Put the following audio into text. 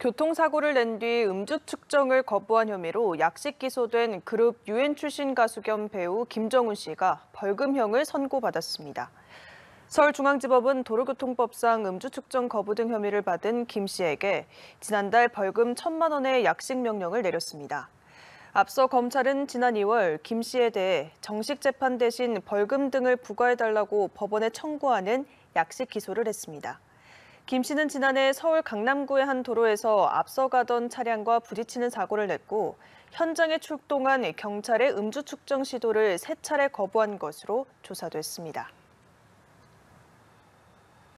교통사고를 낸 뒤 음주 측정을 거부한 혐의로 약식 기소된 그룹 유엔 출신 가수 겸 배우 김정훈 씨가 벌금형을 선고받았습니다. 서울중앙지법은 도로교통법상 음주 측정 거부 등 혐의를 받은 김 씨에게 지난달 벌금 천만 원의 약식 명령을 내렸습니다. 앞서 검찰은 지난 2월 김 씨에 대해 정식 재판 대신 벌금 등을 부과해달라고 법원에 청구하는 약식 기소를 했습니다. 김 씨는 지난해 서울 강남구의 한 도로에서 앞서가던 차량과 부딪히는 사고를 냈고 현장에 출동한 경찰의 음주 측정 시도를 세 차례 거부한 것으로 조사됐습니다.